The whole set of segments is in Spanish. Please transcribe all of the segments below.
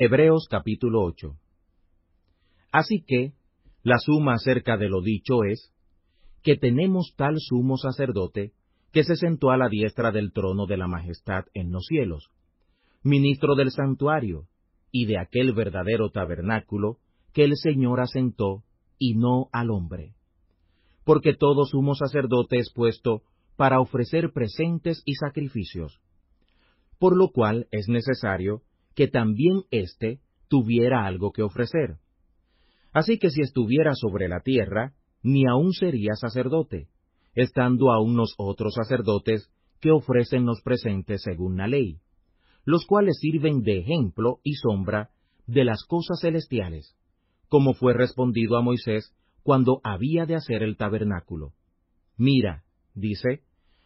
Hebreos capítulo 8. Así que, la suma acerca de lo dicho es, que tenemos tal sumo sacerdote, que se sentó a la diestra del trono de la majestad en los cielos, ministro del santuario, y de aquel verdadero tabernáculo que el Señor asentó, y no al hombre. Porque todo sumo sacerdote es puesto para ofrecer presentes y sacrificios. Por lo cual es necesario que también éste tuviera algo que ofrecer. Así que si estuviera sobre la tierra, ni aún sería sacerdote, estando aún otros sacerdotes que ofrecen los presentes según la ley, los cuales sirven de ejemplo y sombra de las cosas celestiales, como fue respondido a Moisés cuando había de hacer el tabernáculo. Mira, dice,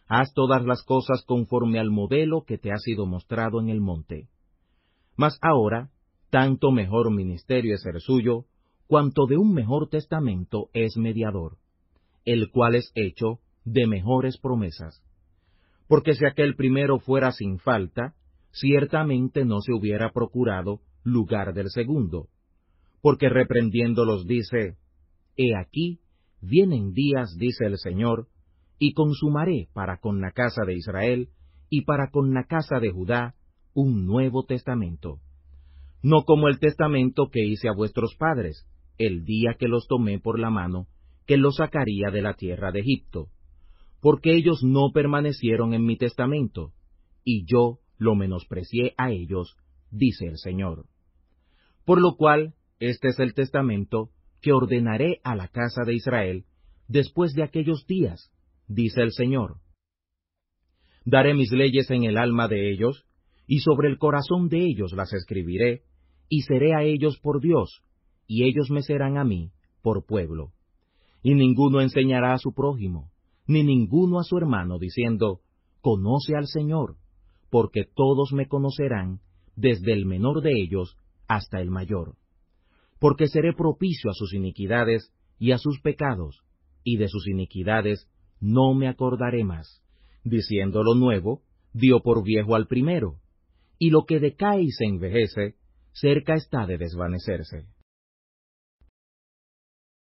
haz todas las cosas conforme al modelo que te ha sido mostrado en el monte. Mas ahora, tanto mejor ministerio es el suyo, cuanto de un mejor testamento es mediador, el cual es hecho de mejores promesas. Porque si aquel primero fuera sin falta, ciertamente no se hubiera procurado lugar del segundo. Porque reprendiéndolos dice, He aquí, vienen días, dice el Señor, y consumaré para con la casa de Israel y para con la casa de Judá un nuevo testamento, no como el testamento que hice a vuestros padres, el día que los tomé por la mano, que los sacaría de la tierra de Egipto, porque ellos no permanecieron en mi testamento, y yo lo menosprecié a ellos, dice el Señor. Por lo cual, este es el testamento que ordenaré a la casa de Israel después de aquellos días, dice el Señor. Daré mis leyes en el alma de ellos, y sobre el corazón de ellos las escribiré, y seré a ellos por Dios, y ellos me serán a mí por pueblo. Y ninguno enseñará a su prójimo, ni ninguno a su hermano, diciendo, Conoce al Señor, porque todos me conocerán, desde el menor de ellos hasta el mayor. Porque seré propicio a sus iniquidades y a sus pecados, y de sus iniquidades no me acordaré más. Diciendo lo nuevo, dio por viejo al primero y lo que decae y se envejece, cerca está de desvanecerse.